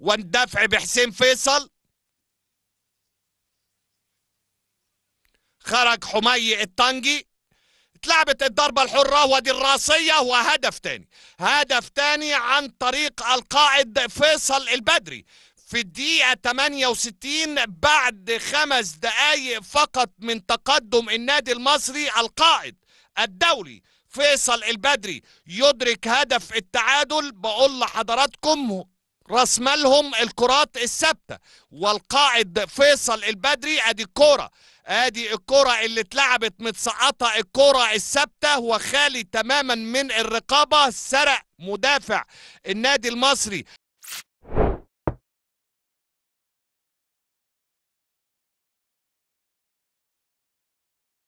واندفع بحسين فيصل خرج حمي الطنجي اتلعبت الضربة الحرة ودي الراسية وهدف تاني هدف تاني عن طريق القائد فيصل البدري في الدقيقة 68 بعد خمس دقايق فقط من تقدم النادي المصري القائد الدولي فيصل البدري يدرك هدف التعادل بقول لحضراتكم راس مالهم الكرات الثابته والقائد فيصل البدري ادي الكوره ادي الكوره اللي اتلعبت متسقطة الكوره الثابتة وخالي تماما من الرقابة سرق مدافع النادي المصري